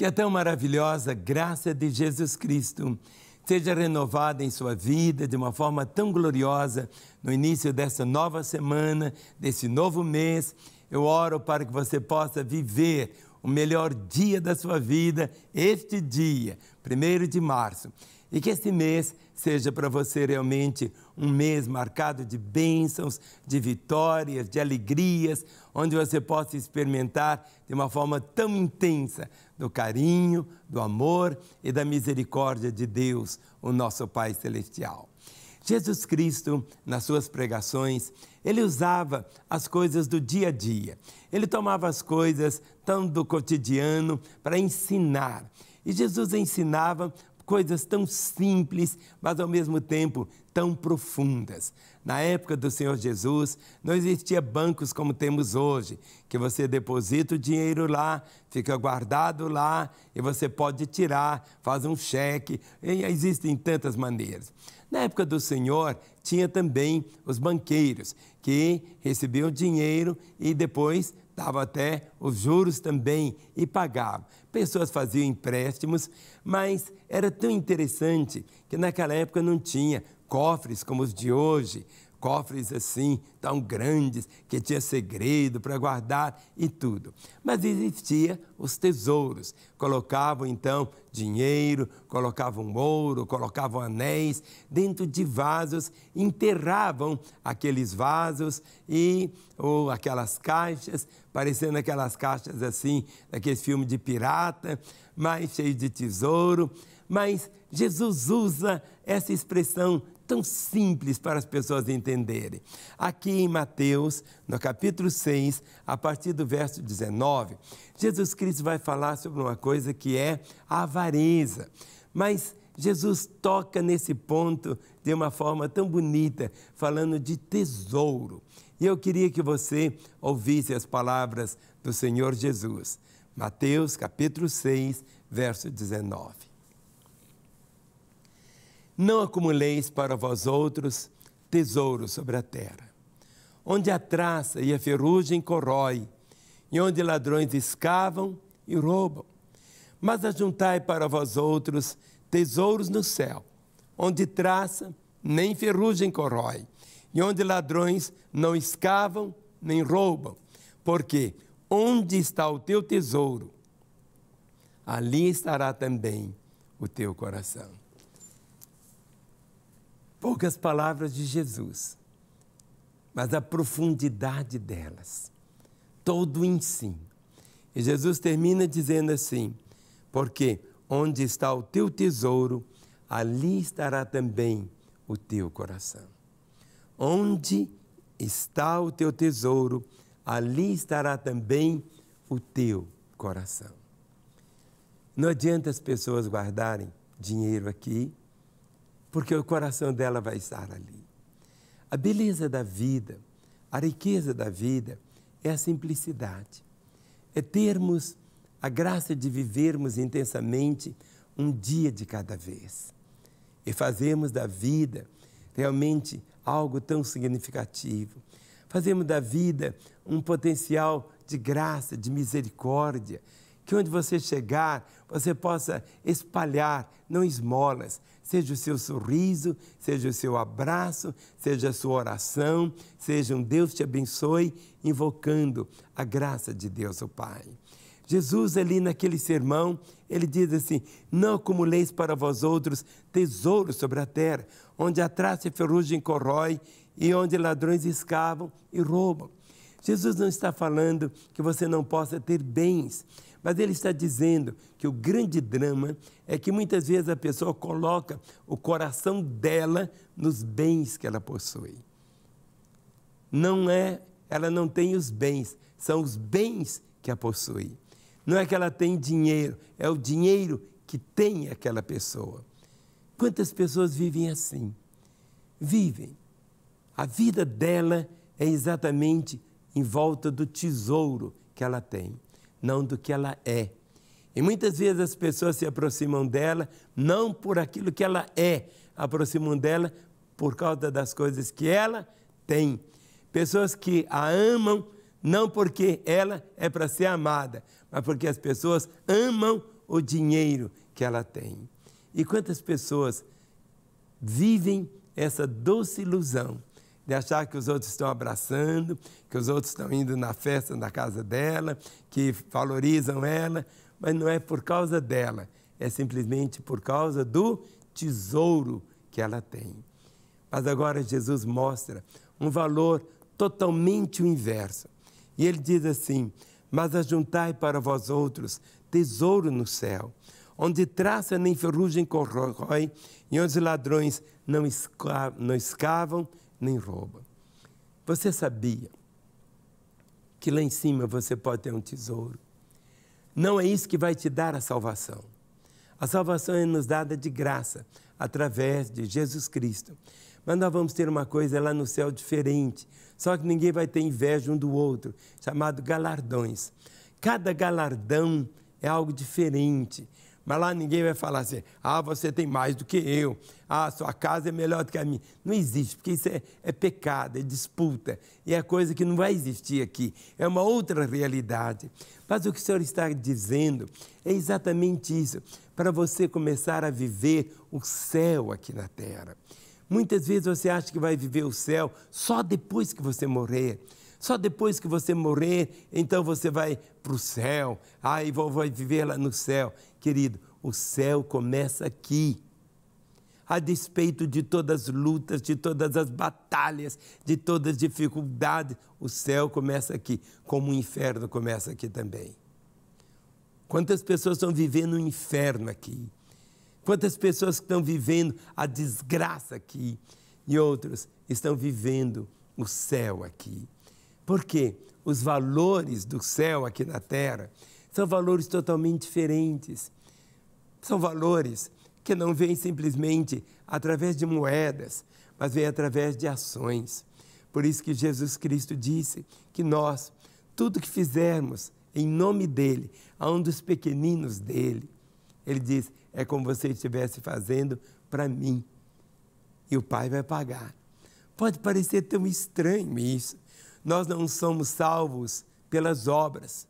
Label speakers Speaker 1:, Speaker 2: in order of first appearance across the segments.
Speaker 1: Que a é tão maravilhosa graça de Jesus Cristo seja renovada em sua vida de uma forma tão gloriosa no início dessa nova semana, desse novo mês. Eu oro para que você possa viver o melhor dia da sua vida, este dia, 1 de março. E que este mês seja para você realmente um mês marcado de bênçãos, de vitórias, de alegrias, onde você possa experimentar de uma forma tão intensa do carinho, do amor e da misericórdia de Deus, o nosso Pai Celestial. Jesus Cristo, nas suas pregações, ele usava as coisas do dia a dia, ele tomava as coisas tão do cotidiano para ensinar. E Jesus ensinava coisas tão simples, mas ao mesmo tempo tão profundas. Na época do Senhor Jesus, não existia bancos como temos hoje, que você deposita o dinheiro lá, fica guardado lá e você pode tirar, faz um cheque. existem tantas maneiras. Na época do Senhor, tinha também os banqueiros, que recebiam dinheiro e depois davam até os juros também e pagavam. Pessoas faziam empréstimos, mas era tão interessante que naquela época não tinha cofres como os de hoje, cofres assim, tão grandes, que tinha segredo para guardar e tudo. Mas existia os tesouros. Colocavam então dinheiro, colocavam ouro, colocavam anéis dentro de vasos, enterravam aqueles vasos e ou aquelas caixas, parecendo aquelas caixas assim, daqueles filmes de pirata, mais cheios de tesouro. Mas Jesus usa essa expressão tão simples para as pessoas entenderem. Aqui em Mateus, no capítulo 6, a partir do verso 19, Jesus Cristo vai falar sobre uma coisa que é a avareza. Mas Jesus toca nesse ponto de uma forma tão bonita, falando de tesouro. E eu queria que você ouvisse as palavras do Senhor Jesus. Mateus capítulo 6, verso 19. Não acumuleis para vós outros tesouros sobre a terra, onde a traça e a ferrugem corrói, e onde ladrões escavam e roubam. Mas ajuntai para vós outros tesouros no céu, onde traça nem ferrugem corrói, e onde ladrões não escavam nem roubam. Porque onde está o teu tesouro, ali estará também o teu coração poucas palavras de Jesus, mas a profundidade delas, todo o ensino. E Jesus termina dizendo assim: porque onde está o teu tesouro, ali estará também o teu coração. Onde está o teu tesouro, ali estará também o teu coração. Não adianta as pessoas guardarem dinheiro aqui, porque o coração dela vai estar ali. A beleza da vida, a riqueza da vida é a simplicidade, é termos a graça de vivermos intensamente um dia de cada vez e fazemos da vida realmente algo tão significativo. Fazemos da vida um potencial de graça, de misericórdia, que onde você chegar, você possa espalhar, não esmolas, seja o seu sorriso, seja o seu abraço, seja a sua oração, seja um Deus te abençoe, invocando a graça de Deus, o Pai. Jesus, ali naquele sermão, ele diz assim: Não acumuleis para vós outros tesouros sobre a terra, onde a traça e ferrugem corrói e onde ladrões escavam e roubam. Jesus não está falando que você não possa ter bens, mas ele está dizendo que o grande drama é que muitas vezes a pessoa coloca o coração dela nos bens que ela possui. Não é, ela não tem os bens, são os bens que a possui. Não é que ela tem dinheiro, é o dinheiro que tem aquela pessoa. Quantas pessoas vivem assim? Vivem. A vida dela é exatamente em volta do tesouro que ela tem não do que ela é. E muitas vezes as pessoas se aproximam dela não por aquilo que ela é, aproximam dela por causa das coisas que ela tem. Pessoas que a amam não porque ela é para ser amada, mas porque as pessoas amam o dinheiro que ela tem. E quantas pessoas vivem essa doce ilusão de achar que os outros estão abraçando, que os outros estão indo na festa na casa dela, que valorizam ela, mas não é por causa dela, é simplesmente por causa do tesouro que ela tem. Mas agora Jesus mostra um valor totalmente o inverso. E ele diz assim: Mas ajuntai para vós outros tesouro no céu, onde traça nem ferrugem corrói, e onde os ladrões não, escavam, não escavam nem rouba. Você sabia que lá em cima você pode ter um tesouro? Não é isso que vai te dar a salvação. A salvação é nos dada de graça, através de Jesus Cristo. Mas nós vamos ter uma coisa lá no céu diferente, só que ninguém vai ter inveja um do outro, chamado galardões. Cada galardão é algo diferente. Mas lá ninguém vai falar assim: ah, você tem mais do que eu, ah, sua casa é melhor do que a minha. Não existe, porque isso é, é pecado, é disputa, e é coisa que não vai existir aqui. É uma outra realidade. Mas o que o Senhor está dizendo é exatamente isso: para você começar a viver o céu aqui na terra. Muitas vezes você acha que vai viver o céu só depois que você morrer. Só depois que você morrer, então você vai para o céu. Aí ah, vai viver lá no céu. Querido, o céu começa aqui. A despeito de todas as lutas, de todas as batalhas, de todas as dificuldades, o céu começa aqui, como o inferno começa aqui também. Quantas pessoas estão vivendo o um inferno aqui? Quantas pessoas estão vivendo a desgraça aqui? E outros estão vivendo o céu aqui. Por quê? Os valores do céu aqui na terra são valores totalmente diferentes. São valores que não vêm simplesmente através de moedas, mas vêm através de ações. Por isso que Jesus Cristo disse que nós, tudo que fizermos em nome dele, a um dos pequeninos dele, ele diz, é como você estivesse fazendo para mim. E o Pai vai pagar. Pode parecer tão estranho isso. Nós não somos salvos pelas obras,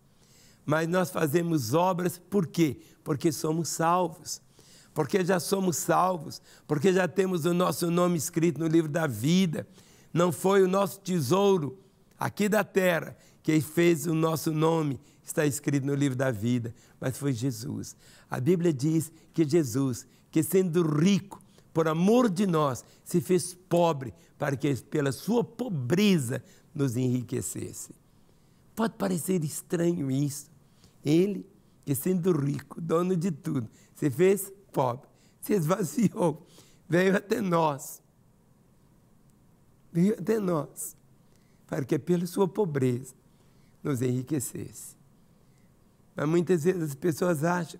Speaker 1: mas nós fazemos obras por quê? Porque somos salvos. Porque já somos salvos, porque já temos o nosso nome escrito no livro da vida. Não foi o nosso tesouro aqui da terra que fez o nosso nome estar escrito no livro da vida, mas foi Jesus. A Bíblia diz que Jesus, que sendo rico, por amor de nós, se fez pobre para que pela sua pobreza nos enriquecesse. Pode parecer estranho isso. Ele, que sendo rico, dono de tudo, se fez pobre, se esvaziou, veio até nós. Veio até nós, para que pela sua pobreza nos enriquecesse. Mas muitas vezes as pessoas acham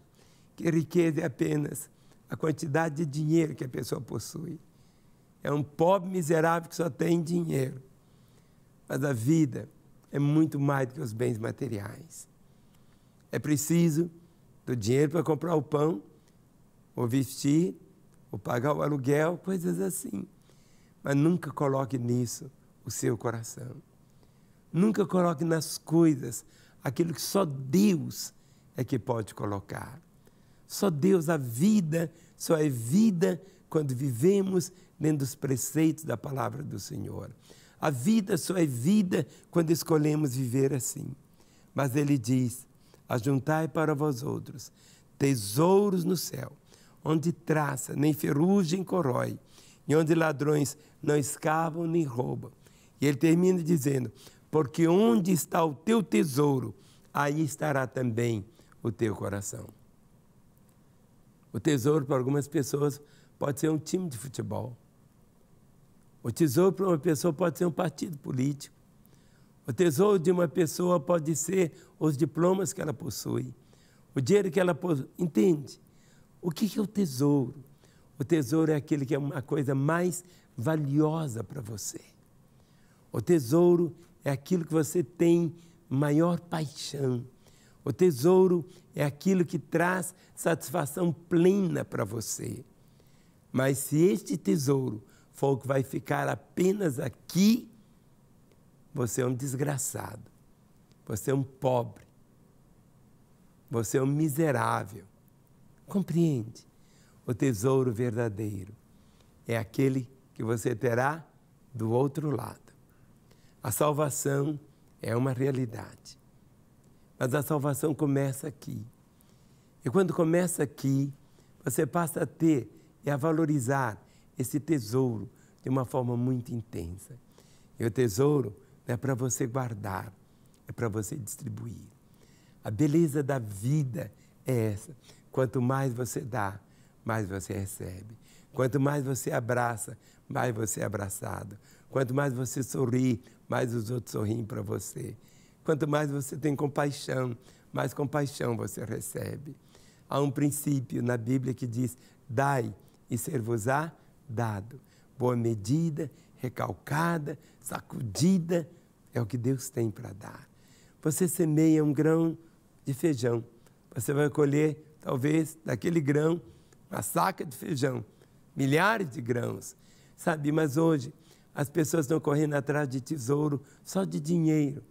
Speaker 1: que riqueza é apenas a quantidade de dinheiro que a pessoa possui. É um pobre miserável que só tem dinheiro. Mas a vida é muito mais do que os bens materiais. É preciso do dinheiro para comprar o pão, ou vestir, ou pagar o aluguel, coisas assim. Mas nunca coloque nisso o seu coração. Nunca coloque nas coisas aquilo que só Deus é que pode colocar. Só Deus, a vida, só é vida quando vivemos dentro dos preceitos da palavra do Senhor. A vida só é vida quando escolhemos viver assim. Mas ele diz: Ajuntai para vós outros tesouros no céu, onde traça nem ferrugem corrói, e onde ladrões não escavam nem roubam. E ele termina dizendo: Porque onde está o teu tesouro, aí estará também o teu coração. O tesouro para algumas pessoas pode ser um time de futebol o tesouro para uma pessoa pode ser um partido político. O tesouro de uma pessoa pode ser os diplomas que ela possui, o dinheiro que ela possui. Entende? O que é o tesouro? O tesouro é aquele que é uma coisa mais valiosa para você. O tesouro é aquilo que você tem maior paixão. O tesouro é aquilo que traz satisfação plena para você. Mas se este tesouro Fogo vai ficar apenas aqui, você é um desgraçado, você é um pobre, você é um miserável. Compreende? O tesouro verdadeiro é aquele que você terá do outro lado. A salvação é uma realidade. Mas a salvação começa aqui. E quando começa aqui, você passa a ter e a valorizar esse tesouro de uma forma muito intensa. E o tesouro não é para você guardar, é para você distribuir. A beleza da vida é essa. Quanto mais você dá, mais você recebe. Quanto mais você abraça, mais você é abraçado. Quanto mais você sorri, mais os outros sorriem para você. Quanto mais você tem compaixão, mais compaixão você recebe. Há um princípio na Bíblia que diz: dai e ser-vos-á dado. Boa medida, recalcada, sacudida, é o que Deus tem para dar. Você semeia um grão de feijão, você vai colher, talvez, daquele grão, uma saca de feijão, milhares de grãos. Sabe, mas hoje as pessoas estão correndo atrás de tesouro, só de dinheiro.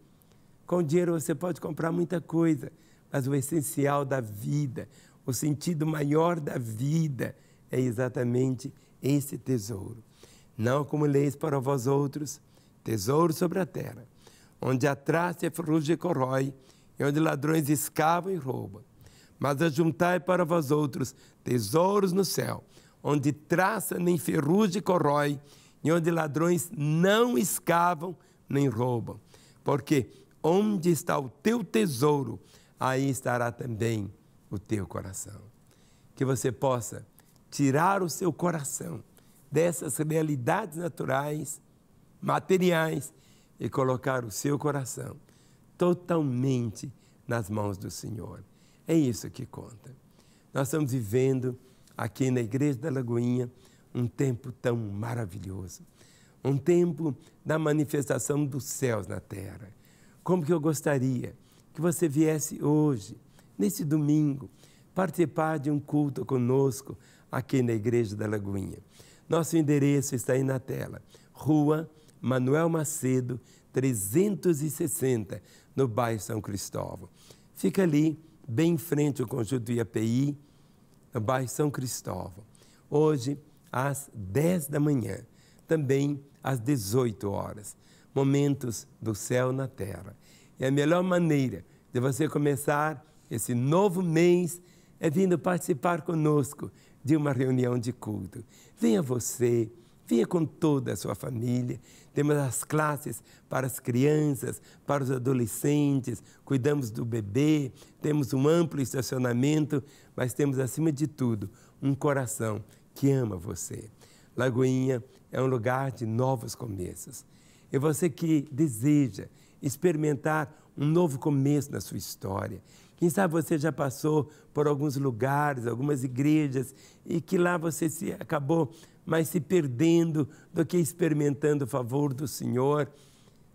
Speaker 1: Com dinheiro você pode comprar muita coisa, mas o essencial da vida, o sentido maior da vida é exatamente esse tesouro. Não como leis para vós outros tesouro sobre a terra, onde a traça e a ferrugem corrói, e onde ladrões escavam e roubam. Mas ajuntai para vós outros tesouros no céu, onde traça nem ferrugem corrói, e onde ladrões não escavam nem roubam. Porque onde está o teu tesouro, aí estará também o teu coração. Que você possa tirar o seu coração dessas realidades naturais, materiais, e colocar o seu coração totalmente nas mãos do Senhor. É isso que conta. Nós estamos vivendo aqui na Igreja da Lagoinha um tempo tão maravilhoso, um tempo da manifestação dos céus na terra. Como que eu gostaria que você viesse hoje, nesse domingo, participar de um culto conosco, aqui na Igreja da Lagoinha. Nosso endereço está aí na tela. Rua Manuel Macedo, 360, no bairro São Cristóvão. Fica ali, bem em frente ao conjunto IAPI, no bairro São Cristóvão. Hoje, às 10 da manhã, também às 18 horas. Momentos do céu na terra. E é a melhor maneira de você começar esse novo mês é vindo participar conosco de uma reunião de culto. Venha você, venha com toda a sua família. Temos as classes para as crianças, para os adolescentes, cuidamos do bebê, temos um amplo estacionamento, mas temos, acima de tudo, um coração que ama você. Lagoinha é um lugar de novos começos. E é você que deseja experimentar um novo começo na sua história, quem sabe você já passou por alguns lugares, algumas igrejas, e que lá você se acabou mais se perdendo do que experimentando o favor do Senhor.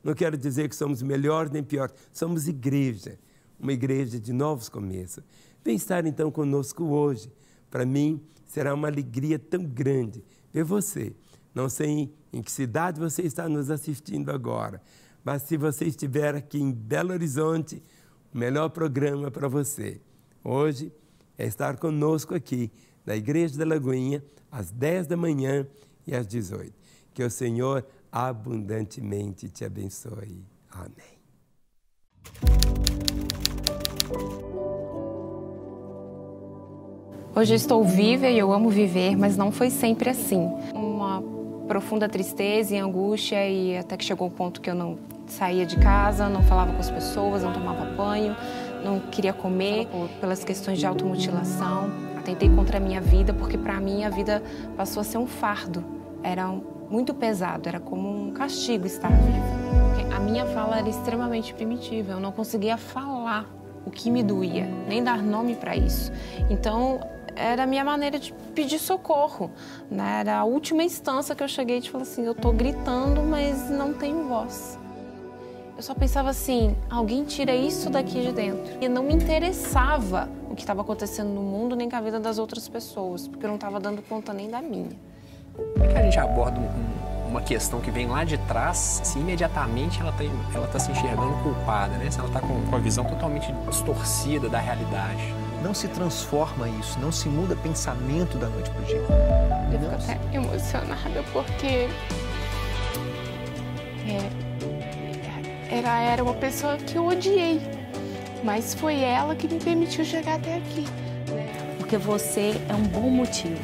Speaker 1: Não quero dizer que somos melhor nem pior, somos igreja, uma igreja de novos começos. Vem estar então conosco hoje. Para mim será uma alegria tão grande ver você. Não sei em que cidade você está nos assistindo agora, mas se você estiver aqui em Belo Horizonte, melhor programa para você. Hoje é estar conosco aqui na Igreja da Lagoinha, às 10 da manhã e às 18. Que o Senhor abundantemente te abençoe. Amém. Hoje estou viva e eu amo viver, mas não foi sempre assim. Uma profunda tristeza e angústia e até que chegou um ponto que eu não saía de casa, não falava com as pessoas, não tomava banho, não queria comer pelas questões de automutilação. Tentei contra a minha vida porque para mim a vida passou a ser um fardo. Era muito pesado, era como um castigo estar vivo. A minha fala era extremamente primitiva, eu não conseguia falar o que me doía, nem dar nome para isso. Então, era a minha maneira de pedir socorro. Né? Era a última instância que eu cheguei de falar assim, eu estou gritando, mas não tenho voz eu só pensava assim: alguém tira isso daqui de dentro. E não me interessava o que estava acontecendo no mundo nem com a vida das outras pessoas, porque eu não estava dando conta nem da minha. Como é que a gente aborda um, uma questão que vem lá de trás, se imediatamente ela está ela tá se enxergando culpada, né? Se ela está com, com a visão totalmente distorcida da realidade não se transforma isso, não se muda pensamento da noite para o dia. Eu fico até emocionada porque é, ela era uma pessoa que eu odiei, mas foi ela que me permitiu chegar até aqui. Né? Porque você é um bom motivo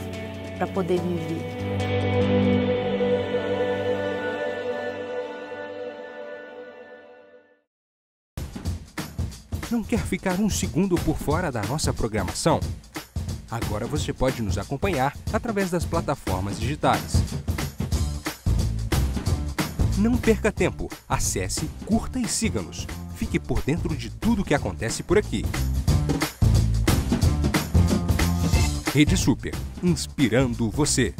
Speaker 1: para poder viver. Não quer ficar um segundo por fora da nossa programação? Agora você pode nos acompanhar através das plataformas digitais. Não perca tempo, acesse, curta e siga-nos. Fique por dentro de tudo o que acontece por aqui. Rede Super, inspirando você.